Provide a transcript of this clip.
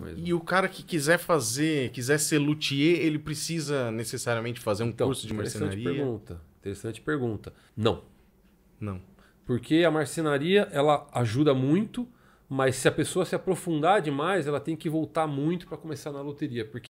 mesmo. E o cara que quiser fazer, quiser ser luthier, ele precisa necessariamente fazer um então, curso de interessante marcenaria? Pergunta, interessante pergunta. Não. Não. Porque a marcenaria, ela ajuda muito, mas se a pessoa se aprofundar demais, ela tem que voltar muito para começar na loteria. Porque